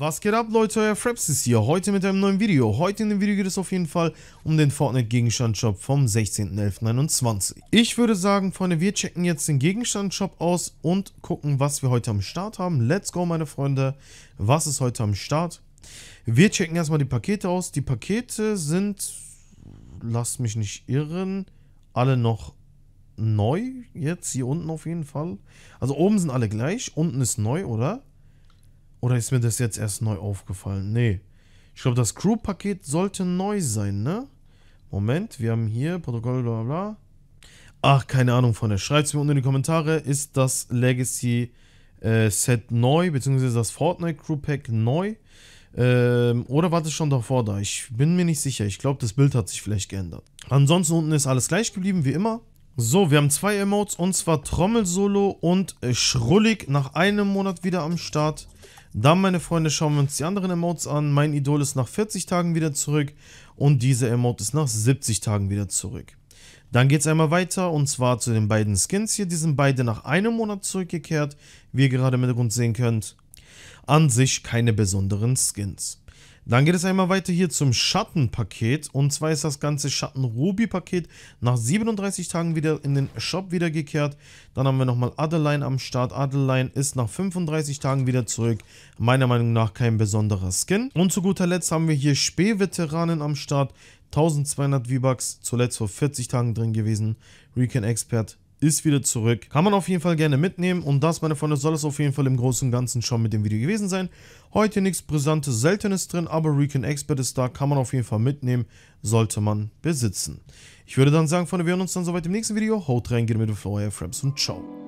Was geht ab Leute, euer Frapsis hier, heute mit einem neuen Video. Heute in dem Video geht es auf jeden Fall um den Fortnite Gegenstand-Shop vom 16.11.29. Ich würde sagen, Freunde, wir checken jetzt den Gegenstand-Shop aus und gucken, was wir heute am Start haben. Let's go, meine Freunde, was ist heute am Start? Wir checken erstmal die Pakete aus. Die Pakete sind, lasst mich nicht irren, alle noch neu jetzt, hier unten auf jeden Fall. Also oben sind alle gleich, unten ist neu, oder? Oder ist mir das jetzt erst neu aufgefallen? Nee. Ich glaube, das Crew-Paket sollte neu sein, ne? Moment, wir haben hier Protokoll, bla bla. Ach, keine Ahnung von der. Schreibt es mir unten in die Kommentare. Ist das Legacy äh, Set neu, beziehungsweise das Fortnite Crew Pack neu? Ähm, oder war das schon davor da? Ich bin mir nicht sicher. Ich glaube, das Bild hat sich vielleicht geändert. Ansonsten unten ist alles gleich geblieben, wie immer. So, wir haben zwei Emotes und zwar Trommelsolo und äh, Schrullig nach einem Monat wieder am Start. Dann, meine Freunde, schauen wir uns die anderen Emotes an. Mein Idol ist nach 40 Tagen wieder zurück und diese Emote ist nach 70 Tagen wieder zurück. Dann geht es einmal weiter und zwar zu den beiden Skins hier. Die sind beide nach einem Monat zurückgekehrt, wie ihr gerade im Hintergrund sehen könnt. An sich keine besonderen Skins. Dann geht es einmal weiter hier zum Schattenpaket. Und zwar ist das ganze Schatten-Ruby-Paket nach 37 Tagen wieder in den Shop wiedergekehrt. Dann haben wir nochmal Adeline am Start. Adeline ist nach 35 Tagen wieder zurück. Meiner Meinung nach kein besonderer Skin. Und zu guter Letzt haben wir hier Spee-Veteranen am Start. 1200 V-Bucks, zuletzt vor 40 Tagen drin gewesen. Recon Expert ist wieder zurück. Kann man auf jeden Fall gerne mitnehmen und das, meine Freunde, soll es auf jeden Fall im Großen und Ganzen schon mit dem Video gewesen sein. Heute nichts Brisantes, Seltenes drin, aber Recon Expert ist da, kann man auf jeden Fall mitnehmen, sollte man besitzen. Ich würde dann sagen, Freunde, wir hören uns dann soweit im nächsten Video. Haut rein, geht mit, euer Fraps und ciao.